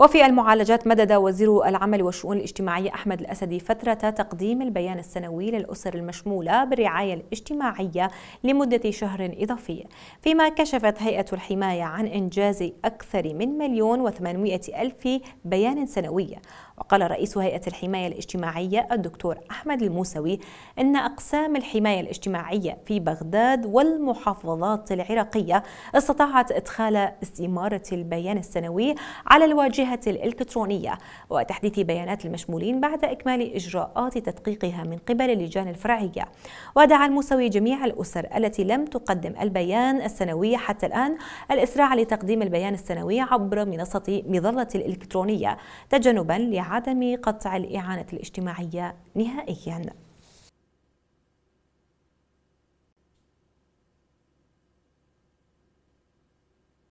وفي المعالجات مدد وزير العمل والشؤون الاجتماعية أحمد الأسدي فترة تقديم البيان السنوي للأسر المشمولة بالرعاية الاجتماعية لمدة شهر إضافي فيما كشفت هيئة الحماية عن إنجاز أكثر من مليون وثمانمائة ألف بيان سنوي وقال رئيس هيئة الحماية الاجتماعية الدكتور أحمد الموسوي أن أقسام الحماية الاجتماعية في بغداد والمحافظات العراقية استطاعت إدخال استمارة البيان السنوي على الواجهة الجهة الإلكترونية وتحديث بيانات المشمولين بعد إكمال إجراءات تدقيقها من قبل اللجان الفرعية ودعا المساوي جميع الأسر التي لم تقدم البيان السنوي حتى الآن الإسراع لتقديم البيان السنوي عبر منصة مظلة الإلكترونية تجنبا لعدم قطع الإعانة الاجتماعية نهائيا